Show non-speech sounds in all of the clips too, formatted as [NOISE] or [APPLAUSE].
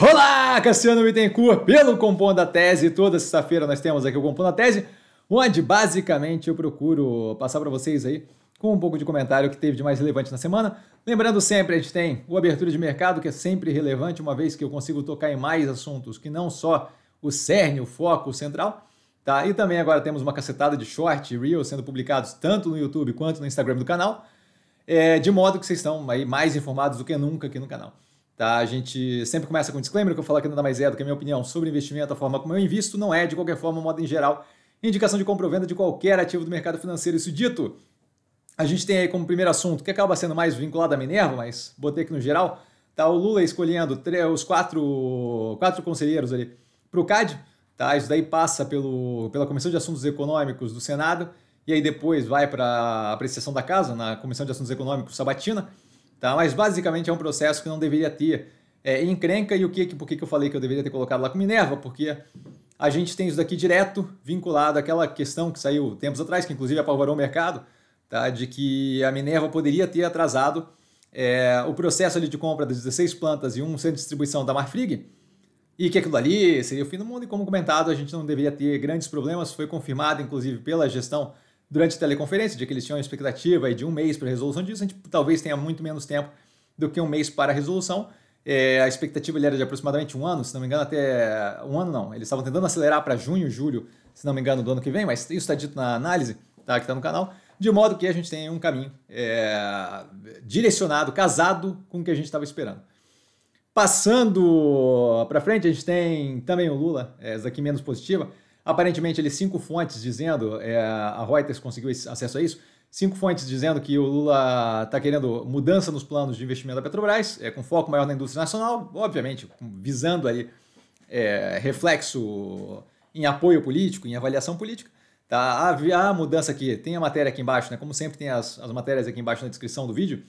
Olá, Cassiano Bittencourt, pelo Compondo da Tese. Toda sexta-feira nós temos aqui o Compondo da Tese, onde basicamente eu procuro passar para vocês aí com um pouco de comentário que teve de mais relevante na semana. Lembrando sempre, a gente tem o Abertura de Mercado, que é sempre relevante, uma vez que eu consigo tocar em mais assuntos que não só o cerne, o foco, o central. Tá? E também agora temos uma cacetada de short e reels sendo publicados tanto no YouTube quanto no Instagram do canal, é, de modo que vocês estão aí mais informados do que nunca aqui no canal. Tá? A gente sempre começa com um disclaimer, que eu falo que nada mais é do que a minha opinião sobre investimento, a forma como eu invisto, não é, de qualquer forma, modo em geral, indicação de compra ou venda de qualquer ativo do mercado financeiro. Isso dito, a gente tem aí como primeiro assunto, que acaba sendo mais vinculado à Minerva, mas botei aqui no geral, tá o Lula escolhendo os quatro, quatro conselheiros ali para o CAD. Tá? Isso daí passa pelo, pela Comissão de Assuntos Econômicos do Senado e aí depois vai para a apreciação da Casa, na Comissão de Assuntos Econômicos Sabatina. Tá? Mas basicamente é um processo que não deveria ter é, encrenca. E o que, por que, que eu falei que eu deveria ter colocado lá com Minerva? Porque a gente tem isso daqui direto vinculado àquela questão que saiu tempos atrás, que inclusive apavorou o mercado, tá? de que a Minerva poderia ter atrasado é, o processo ali de compra das 16 plantas e um centro de distribuição da Marfrig, e que aquilo ali seria o fim do mundo, e como comentado, a gente não deveria ter grandes problemas, foi confirmado inclusive pela gestão durante a teleconferência, de que eles tinham a expectativa de um mês para a resolução disso, a gente talvez tenha muito menos tempo do que um mês para a resolução. É, a expectativa era de aproximadamente um ano, se não me engano, até. Um ano não. Eles estavam tentando acelerar para junho, julho, se não me engano, do ano que vem, mas isso está dito na análise, tá, que está no canal. De modo que a gente tem um caminho é, direcionado, casado com o que a gente estava esperando. Passando para frente, a gente tem também o Lula, é, essa aqui menos positiva aparentemente ele cinco fontes dizendo, é, a Reuters conseguiu acesso a isso, cinco fontes dizendo que o Lula está querendo mudança nos planos de investimento da Petrobras, é, com foco maior na indústria nacional, obviamente visando ali é, reflexo em apoio político, em avaliação política. Tá? A, ah, a ah, mudança aqui, tem a matéria aqui embaixo, né? como sempre tem as, as matérias aqui embaixo na descrição do vídeo,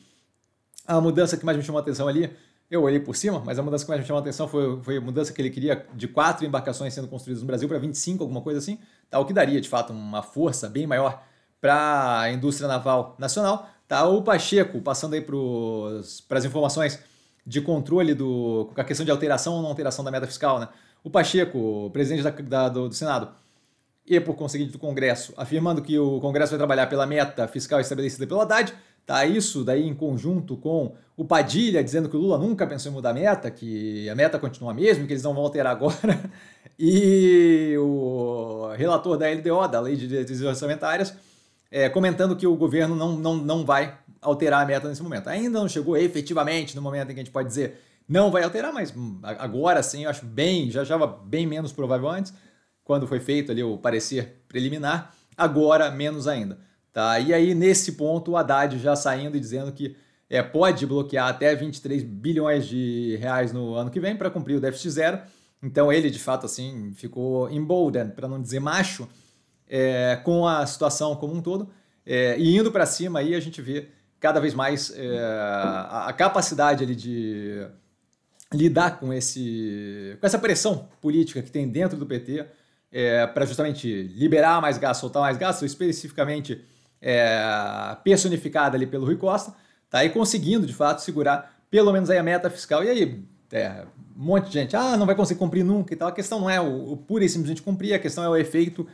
a mudança que mais me chamou a atenção ali eu olhei por cima, mas é a mudança que mais me chamou a atenção foi, foi a mudança que ele queria de quatro embarcações sendo construídas no Brasil para 25, alguma coisa assim, tá, o que daria, de fato, uma força bem maior para a indústria naval nacional. Tá, o Pacheco, passando aí para as informações de controle do. com a questão de alteração ou não alteração da meta fiscal, né? O Pacheco, presidente da, da, do, do Senado, e por conseguinte do Congresso, afirmando que o Congresso vai trabalhar pela meta fiscal estabelecida pela Haddad Tá? Isso daí em conjunto com o Padilha dizendo que o Lula nunca pensou em mudar a meta, que a meta continua a mesma, que eles não vão alterar agora, [LAUGHS] e o relator da LDO, da Lei de Diretrizes Orçamentárias, é, comentando que o governo não, não, não vai alterar a meta nesse momento. Ainda não chegou efetivamente no momento em que a gente pode dizer não vai alterar, mas hum, agora sim eu acho bem, já estava bem menos provável antes, quando foi feito ali o parecer preliminar, agora menos ainda. Tá? E aí, nesse ponto, o Haddad já saindo e dizendo que é, pode bloquear até 23 bilhões de reais no ano que vem para cumprir o déficit zero. Então ele, de fato, assim, ficou emboldened, para não dizer macho, é, com a situação como um todo. É, e indo para cima aí, a gente vê cada vez mais é, a, a, capacidade ali de lidar com, esse, com essa pressão política que tem dentro do PT é, para justamente liberar mais gasto, soltar mais gasto especificamente é, personificada ali pelo Rui Costa, tá aí conseguindo, de fato, segurar pelo menos aí a meta fiscal. E aí, é, um monte de gente, ah, não vai conseguir cumprir nunca e tal. A questão não é o, o pura e simplesmente cumprir, a questão é o efeito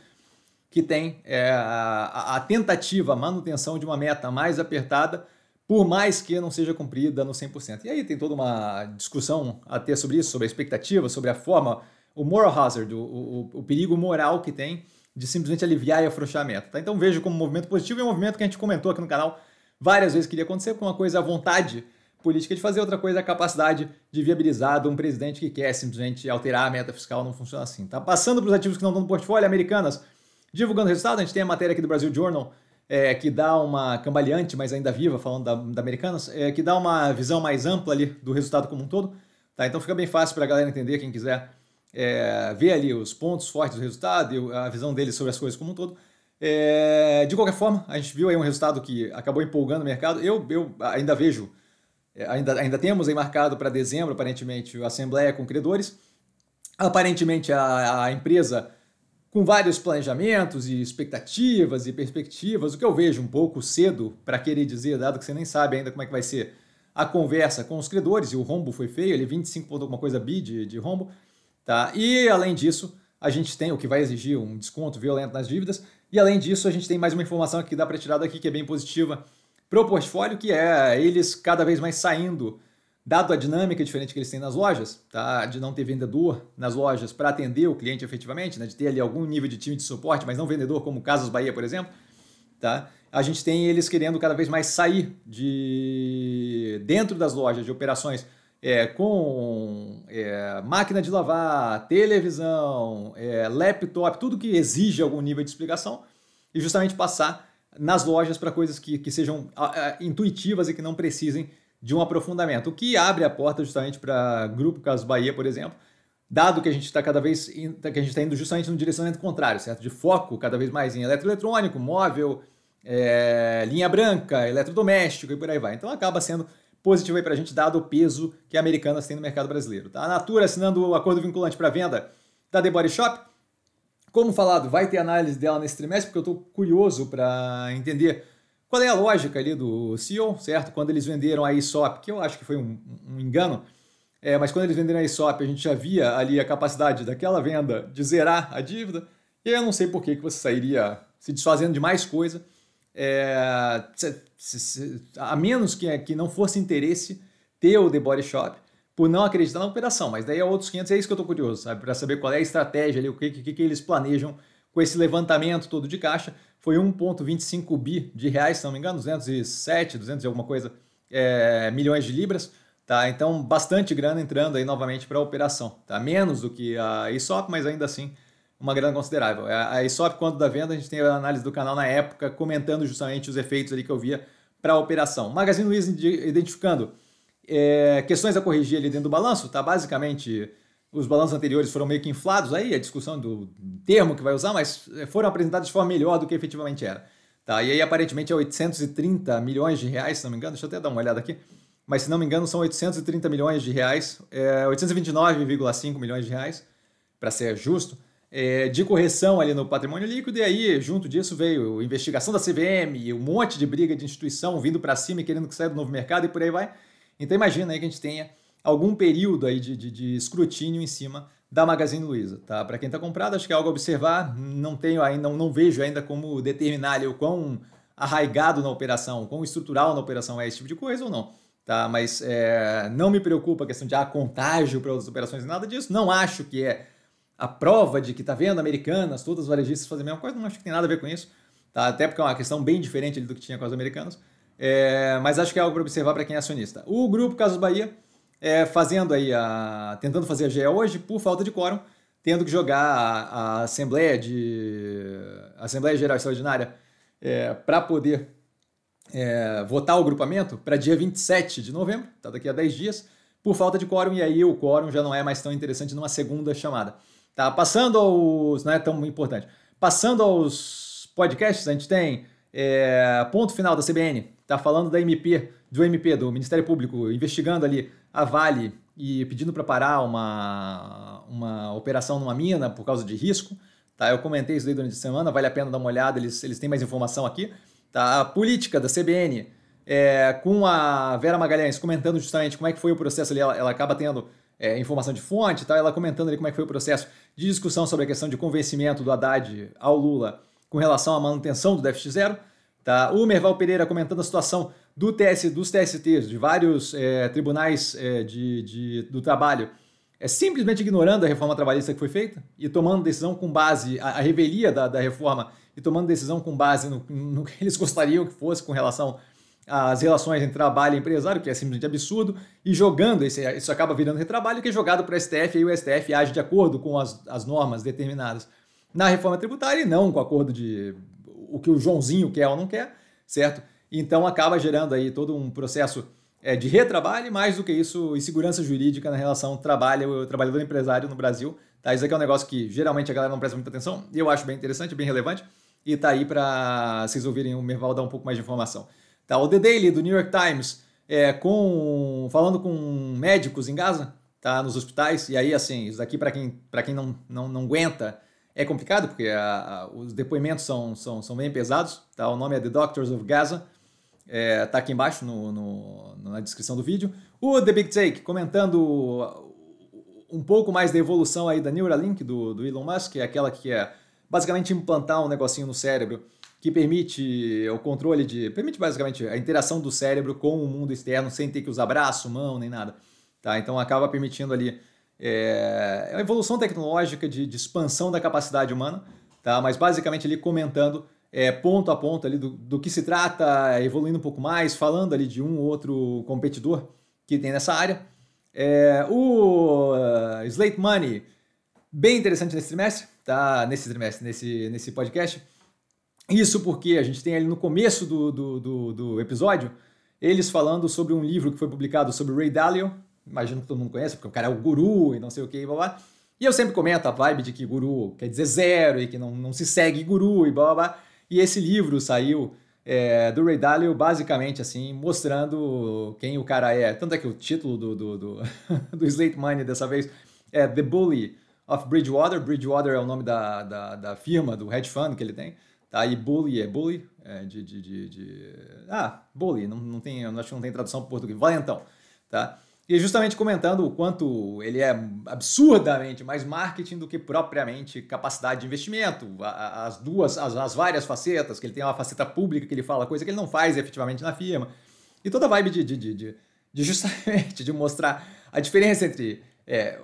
que tem é, a, a, tentativa, a manutenção de uma meta mais apertada, por mais que não seja cumprida no 100%. E aí tem toda uma discussão a ter sobre isso, sobre a expectativa, sobre a forma, o moral hazard, o, o, o perigo moral que tem de simplesmente aliviar e afrouxar a meta. Tá? Então vejo como um movimento positivo e um movimento que a gente comentou aqui no canal várias vezes que iria acontecer, com uma coisa a vontade política de fazer, outra coisa é a capacidade de viabilizar de um presidente que quer simplesmente alterar a meta fiscal, não funciona assim. Tá? Passando para os ativos que não estão no portfólio, americanas, divulgando o resultado, a gente tem a matéria aqui do Brasil Journal, é, que dá uma cambaleante, mas ainda viva, falando da, da Americanas, é, que dá uma visão mais ampla ali do resultado como um todo. Tá? Então fica bem fácil para a galera entender, quem quiser é, ver ali os pontos fortes do resultado e a visão dele sobre as coisas como um todo. É, de qualquer forma, a gente viu aí um resultado que acabou empolgando o mercado. Eu, eu ainda vejo, é, ainda, ainda temos aí marcado para dezembro, aparentemente, a Assembleia com credores. Aparentemente, a, a empresa com vários planejamentos e expectativas e perspectivas, o que eu vejo um pouco cedo para querer dizer, dado que você nem sabe ainda como é que vai ser a conversa com os credores, e o rombo foi feio, ele 25 é ponto alguma coisa bi de, de rombo, Tá? E além disso, a gente tem o que vai exigir um desconto violento nas dívidas. E além disso, a gente tem mais uma informação que dá para tirar daqui que é bem positiva para o portfólio, que é eles cada vez mais saindo, dado a dinâmica diferente que eles têm nas lojas, tá? de não ter vendedor nas lojas para atender o cliente efetivamente, né? de ter ali algum nível de time de suporte, mas não vendedor, como Casas Bahia, por exemplo. Tá? A gente tem eles querendo cada vez mais sair de dentro das lojas, de operações é, com é, máquina de lavar, televisão, é, laptop, tudo que exige algum nível de explicação, e justamente passar nas lojas para coisas que, que sejam intuitivas e que não precisem de um aprofundamento, o que abre a porta justamente para Grupo Caso Bahia, por exemplo, dado que a gente está cada vez in, que a gente está indo justamente no direcionamento contrário, certo? De foco cada vez mais em eletroeletrônico, móvel, é, linha branca, eletrodoméstico e por aí vai. Então acaba sendo positivo aí para a gente, dado o peso que a Americanas tem no mercado brasileiro. Tá? A Natura assinando o acordo vinculante para venda da The Body Shop. Como falado, vai ter análise dela nesse trimestre, porque eu estou curioso para entender qual é a lógica ali do CEO, certo? Quando eles venderam a ISOP, que eu acho que foi um, um engano, é, mas quando eles venderam a ISOP, a gente já via ali a capacidade daquela venda de zerar a dívida, e eu não sei por que, que você sairia se desfazendo de mais coisa é, a menos que, que não fosse interesse ter o The Body Shop, por não acreditar na operação. Mas daí é outros 500, é isso que eu estou curioso, sabe? Para saber qual é a estratégia ali, o que, que, que eles planejam com esse levantamento todo de caixa. Foi 1,25 bi de reais, se não me engano, 207, 200 e alguma coisa, é, milhões de libras. Tá, então, bastante grana entrando aí novamente para a operação. Tá? Menos do que a ESOP, mas ainda assim uma grana considerável. É, a ESOP, quando da venda, a gente tem a análise do canal na época, comentando justamente os efeitos ali que eu via para a operação. Magazine Luiza identificando é, questões a corrigir ali dentro do balanço, tá? Basicamente, os balanços anteriores foram meio que inflados, aí a discussão do termo que vai usar, mas é, foram apresentados de forma melhor do que efetivamente era. Tá, e aí aparentemente é 830 milhões de reais, se não me engano, deixa eu até dar uma olhada aqui, mas se não me engano são 830 milhões de reais, é, 829,5 milhões de reais, para ser justo, é, de correção ali no patrimônio líquido, e aí, junto disso, veio investigação da CVM, um monte de briga de instituição vindo para cima e querendo que saia do novo mercado e por aí vai. Então imagina aí que a gente tenha algum período aí de, de, de escrutínio em cima da Magazine Luiza, tá? Para quem está comprado, acho que é algo a observar. Não tenho ainda, não, não vejo ainda como determinar ali o quão arraigado na operação, o quão estrutural na operação é esse tipo de coisa ou não, tá? Mas é, não me preocupa a questão de ah, contágio para outras operações, nada disso. Não acho que é a prova de que tá vendo americanas, todas as varejistas fazem a mesma coisa, não acho que tem nada a ver com isso, tá? até porque é uma questão bem diferente do que tinha com as americanas, é, mas acho que é algo para observar para quem é acionista. O grupo Casas Bahia, é, fazendo aí a, tentando fazer a GE hoje por falta de quórum, tendo que jogar a, a Assembleia de a Assembleia Geral Extraordinária é, para poder é, votar o grupamento para dia 27 de novembro, tá daqui a 10 dias, por falta de quórum, e aí o quórum já não é mais tão interessante numa segunda chamada. Tá, passando aos. Não é tão importante. Passando aos podcasts, a gente tem é, Ponto Final da CBN, tá falando da MP, do MP, do Ministério Público, investigando ali a Vale e pedindo para parar uma, uma operação numa mina por causa de risco. Tá, eu comentei isso aí durante a semana, vale a pena dar uma olhada, eles, eles têm mais informação aqui. Tá, a política da CBN, é, com a Vera Magalhães comentando justamente como é que foi o processo ali, ela, ela acaba tendo é, informação de fonte, tá? ela comentando ali como é que foi o processo de discussão sobre a questão de convencimento do Haddad ao Lula com relação à manutenção do déficit zero. Tá? O Merval Pereira comentando a situação do TS, dos TSTs, de vários é, tribunais é, de, de, do trabalho, é simplesmente ignorando a reforma trabalhista que foi feita e tomando decisão com base, a, a revelia da, da reforma, e tomando decisão com base no, no que eles gostariam que fosse com relação as relações entre trabalho e empresário, que é simplesmente absurdo, e jogando, isso, acaba virando retrabalho, que é jogado para o STF, e o STF age de acordo com as, as normas determinadas na reforma tributária e não com acordo de o que o Joãozinho quer ou não quer, certo? Então acaba gerando aí todo um processo é, de retrabalho, e mais do que isso, insegurança jurídica na relação trabalho, trabalhador empresário no Brasil. Tá? Isso aqui é um negócio que geralmente a galera não presta muita atenção, e eu acho bem interessante, bem relevante, e tá aí para vocês ouvirem o Merval dar um pouco mais de informação. Tá, o The Daily do New York Times é, com falando com médicos em Gaza, tá, nos hospitais. E aí, assim, isso daqui para quem, pra quem não, não, não aguenta é complicado, porque a, a, os depoimentos são, são, são bem pesados. Tá? O nome é The Doctors of Gaza. É, tá aqui embaixo no, no, na descrição do vídeo. O The Big Take comentando um pouco mais da evolução aí da Neuralink do, do Elon Musk, que é aquela que é basicamente implantar um negocinho no cérebro que permite o controle de. permite basicamente a interação do cérebro com o mundo externo sem ter que usar braço, mão, nem nada. Tá? Então acaba permitindo ali é, é a evolução tecnológica de, de, expansão da capacidade humana, tá? mas basicamente ali comentando é, ponto a ponto ali do, do que se trata, evoluindo um pouco mais, falando ali de um ou outro competidor que tem nessa área. É, o Slate Money, bem interessante nesse trimestre, tá? Nesse trimestre, nesse, nesse podcast. Isso porque a gente tem ali no começo do, do, do, do episódio eles falando sobre um livro que foi publicado sobre Ray Dalio. Imagino que todo mundo conhece, porque o cara é o guru e não sei o que, blá blá. E eu sempre comento a vibe de que guru quer dizer zero e que não, não se segue guru e blá blá. blá. E esse livro saiu é, do Ray Dalio, basicamente assim, mostrando quem o cara é. Tanto é que o título do, do, do, [LAUGHS] do Slate Money dessa vez é The Bully of Bridgewater. Bridgewater é o nome da, da, da firma, do hedge fund que ele tem. Tá? E bully é bully, é de, de, de, de, Ah, bully, não, não tem, acho que não tem tradução para português. Valentão, tá? E justamente comentando o quanto ele é absurdamente mais marketing do que propriamente capacidade de investimento. As duas, as, as, várias facetas, que ele tem uma faceta pública que ele fala coisa que ele não faz efetivamente na firma. E toda a vibe de, de, de, de, de justamente de mostrar a diferença entre é,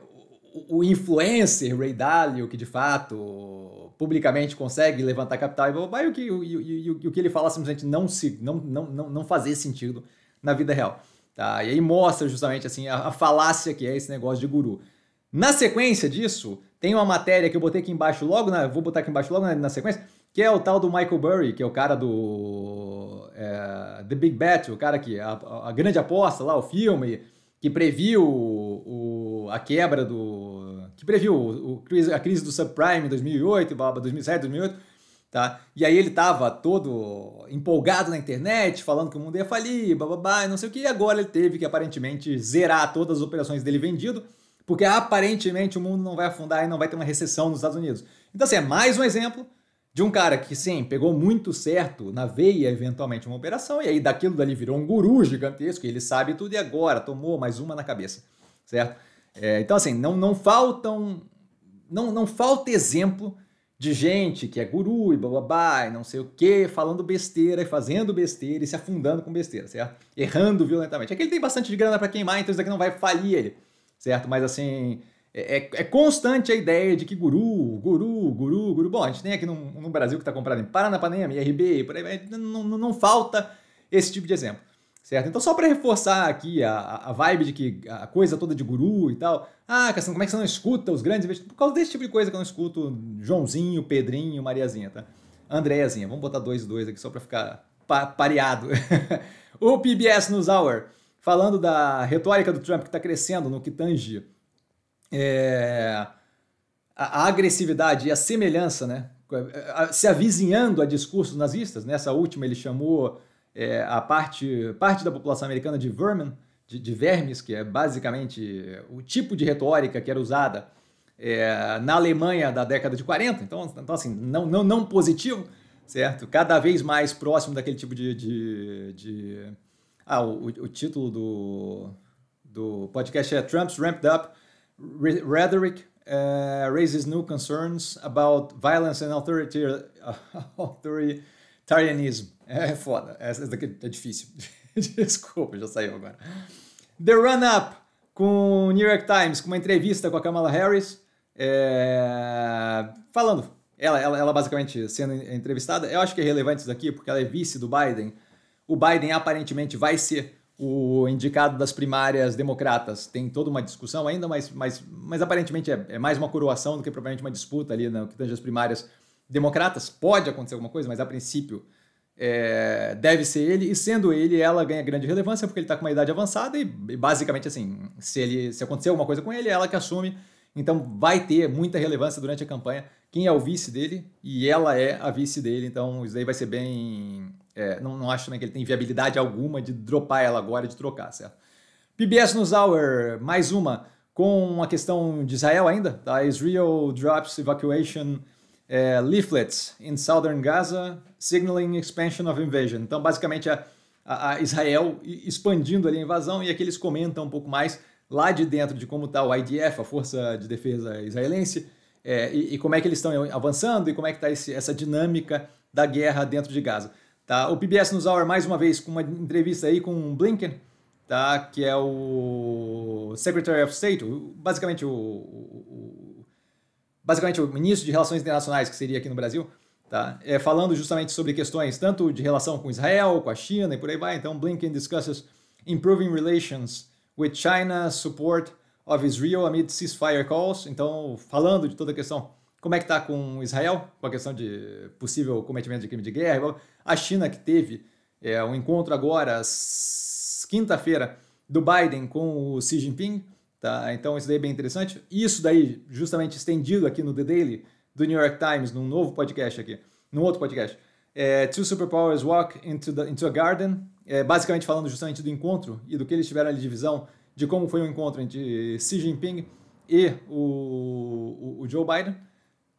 o influencer Ray Dalio, que de fato publicamente consegue levantar capital e blá, e, o que, o o o que ele fala simplesmente não, se, não, não, não, não fazer sentido na vida real. Tá? E aí mostra justamente assim a, a falácia que é esse negócio de guru. Na sequência disso, tem uma matéria que eu botei aqui embaixo logo, na, vou botar aqui embaixo logo na, na sequência, que é o tal do Michael Burry, que é o cara do é, The Big Bet, o cara que a, a grande aposta lá, o filme que previu o, o, a quebra do previu o, a crise do subprime em 2008, 2007, 2008, tá? E aí ele tava todo empolgado na internet, falando que o mundo ia falir, bababá, não sei o que, e agora ele teve que aparentemente zerar todas as operações dele vendido, porque aparentemente o mundo não vai afundar e não vai ter uma recessão nos Estados Unidos. Então, assim, é mais um exemplo de um cara que, sim, pegou muito certo na veia, eventualmente, uma operação, e aí daquilo dali virou um guru gigantesco, ele sabe tudo e agora tomou mais uma na cabeça, certo? É, então, assim, não, não faltam. Não, não falta exemplo de gente que é guru e bababá e não sei o que, falando besteira e fazendo besteira e se afundando com besteira, certo? Errando violentamente. É que ele tem bastante de grana para queimar, então isso aqui não vai falir ele, certo? Mas assim, é, é, é, constante a ideia de que guru, guru, guru, guru. Bom, a gente tem aqui no, no Brasil que está comprado em Paranapanema, IRB, por aí, não, não, não falta esse tipo de exemplo. Certo? Então, só para reforçar aqui a, a vibe de que a coisa toda de guru e tal. Ah, Cassandra, como é que você não escuta os grandes investidores? Por causa desse tipo de coisa que eu não escuto Joãozinho, Pedrinho, Mariazinha, tá? Andréazinha. Vamos botar dois e dois aqui só para ficar pa pareado. [LAUGHS] o PBS News Hour, falando da retórica do Trump que está crescendo no que tange é, a, a, agressividade e a semelhança, né? É, é, se avizinhando a discursos nazistas. Nessa né? última ele chamou é, a parte, parte da população americana de vermin, de, de, vermes, que é basicamente o tipo de retórica que era usada é, na Alemanha da década de 40, então, então assim, não, não, não positivo, certo? Cada vez mais próximo daquele tipo de. de, de... Ah, o, o título do, do podcast é Trump's Ramped Up Rhetoric uh, Raises New Concerns About Violence and authority, uh, [LAUGHS] authority Tarianismo. É, é foda. Essa daqui é difícil. [LAUGHS] Desculpa, já saiu agora. The Run Up com o New York Times, com uma entrevista com a Kamala Harris. É... Falando. Ela, ela, ela basicamente sendo entrevistada. Eu acho que é relevante isso daqui, porque ela é vice do Biden. O Biden aparentemente vai ser o indicado das primárias democratas. Tem toda uma discussão ainda, mas, mas, mas aparentemente é, é mais uma coroação do que propriamente uma disputa ali no né, que tange as primárias democratas, pode acontecer alguma coisa, mas a princípio é, deve ser ele, e sendo ele, ela ganha grande relevância porque ele está com uma idade avançada e, e, basicamente assim, se, ele, se acontecer alguma coisa com ele, é ela que assume, então vai ter muita relevância durante a campanha quem é o vice dele e ela é a vice dele, então isso daí vai ser bem... É, não, não acho né, que ele tem viabilidade alguma de dropar ela agora, de trocar, certo? PBS News Hour, mais uma, com a questão de Israel ainda, tá? Israel drops evacuation é, leaflets in southern Gaza signaling expansion of invasion. Então, basicamente, a, a, Israel expandindo ali a invasão e aqui eles comentam um pouco mais lá de dentro de como está o IDF, a Força de Defesa Israelense, é, e, e, como é que eles estão avançando e como é que está essa dinâmica da guerra dentro de Gaza. Tá? O PBS News Hour, mais uma vez, com uma entrevista aí com o Blinken, tá? que é o Secretary of State, basicamente o, o basicamente o ministro de Relações Internacionais, que seria aqui no Brasil, tá? é, falando justamente sobre questões tanto de relação com Israel, com a China e por aí vai. Então, Blinken discusses improving relations with China, support of Israel amid ceasefire calls. Então, falando de toda a questão, como é que está com Israel, com a questão de possível cometimento de crime de guerra. A China que teve é, um encontro agora, quinta-feira, do Biden com o Xi Jinping. Tá? Então isso daí é bem interessante. Isso daí, justamente estendido aqui no The Daily, do New York Times, num novo podcast aqui, num outro podcast. É, Two Superpowers Walk into, the, into a Garden, é, basicamente falando justamente do encontro e do que eles tiveram ali de visão, de como foi o encontro entre Xi Jinping e o, o, o Joe Biden,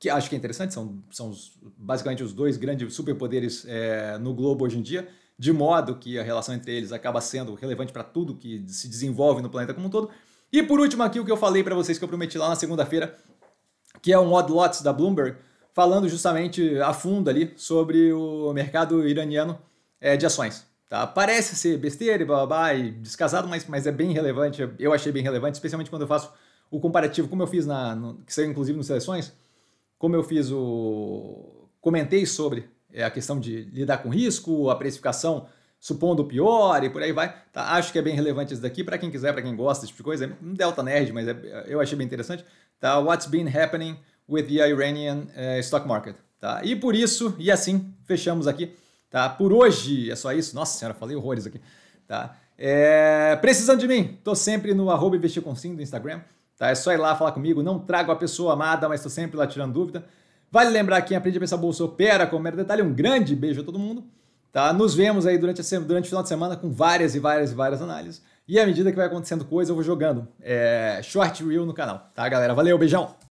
que acho que é interessante, são, são os, basicamente os dois grandes superpoderes é, no globo hoje em dia, de modo que a relação entre eles acaba sendo relevante para tudo que se desenvolve no planeta como um todo. E por último aqui o que eu falei para vocês que eu prometi lá na segunda-feira, que é um odd lots da Bloomberg, falando justamente a fundo ali sobre o mercado iraniano é, de ações. Tá? Parece ser besteira e blá, blá, blá e descasado, mas, mas é bem relevante, eu achei bem relevante, especialmente quando eu faço o comparativo, como eu fiz na, no, que saiu inclusive no Seleções, como eu fiz o... comentei sobre é, a questão de lidar com risco, a precificação supondo o pior e por aí vai. Tá, acho que é bem relevante isso daqui para quem quiser, para quem gosta desse tipo de coisa. É um delta nerd, mas é, eu achei bem interessante. Tá, What's been happening with the Iranian uh, stock market. Tá, e por isso, e assim, fechamos aqui. Tá, por hoje é só isso. Nossa senhora, falei horrores aqui. Tá, é, precisando de mim, tô sempre no arroba investir com sim do Instagram. Tá, é só ir lá falar comigo. Não trago a pessoa amada, mas tô sempre lá tirando dúvida. Vale lembrar quem aprende a pensar bolsa opera com mero detalhe. Um grande beijo a todo mundo. Tá? Nos vemos aí durante, a, durante o final de semana com várias e várias e várias análises. E à medida que vai acontecendo coisa, eu vou jogando é, short reel no canal. Tá, galera? Valeu, beijão!